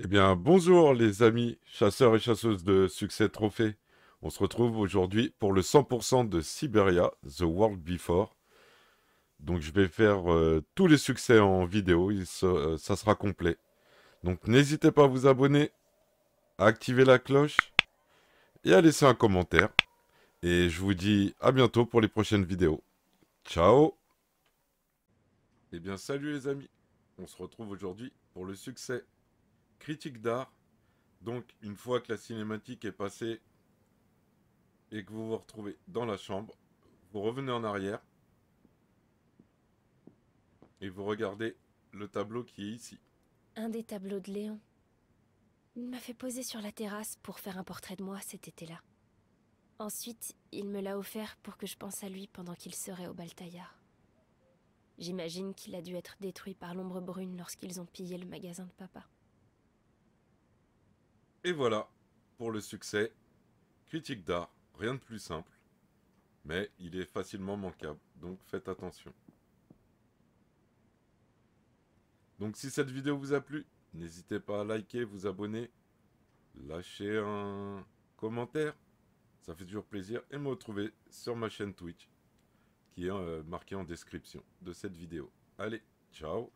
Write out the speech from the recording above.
Eh bien, bonjour les amis chasseurs et chasseuses de succès trophées On se retrouve aujourd'hui pour le 100% de Siberia, The World Before. Donc je vais faire euh, tous les succès en vidéo, euh, ça sera complet. Donc n'hésitez pas à vous abonner, à activer la cloche et à laisser un commentaire. Et je vous dis à bientôt pour les prochaines vidéos. Ciao Eh bien salut les amis, on se retrouve aujourd'hui pour le succès critique d'art. Donc, une fois que la cinématique est passée et que vous vous retrouvez dans la chambre, vous revenez en arrière et vous regardez le tableau qui est ici. Un des tableaux de Léon. Il m'a fait poser sur la terrasse pour faire un portrait de moi cet été-là. Ensuite, il me l'a offert pour que je pense à lui pendant qu'il serait au Baltaillard. J'imagine qu'il a dû être détruit par l'ombre brune lorsqu'ils ont pillé le magasin de papa. Et voilà, pour le succès, critique d'art, rien de plus simple, mais il est facilement manquable, donc faites attention. Donc si cette vidéo vous a plu, n'hésitez pas à liker, vous abonner, lâcher un commentaire, ça fait toujours plaisir, et me retrouver sur ma chaîne Twitch, qui est euh, marquée en description de cette vidéo. Allez, ciao